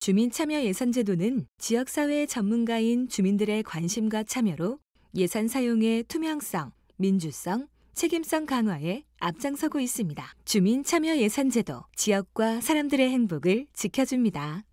주민참여예산제도는 지역사회 전문가인 주민들의 관심과 참여로 예산 사용의 투명성, 민주성, 책임성 강화에 앞장서고 있습니다. 주민참여예산제도, 지역과 사람들의 행복을 지켜줍니다.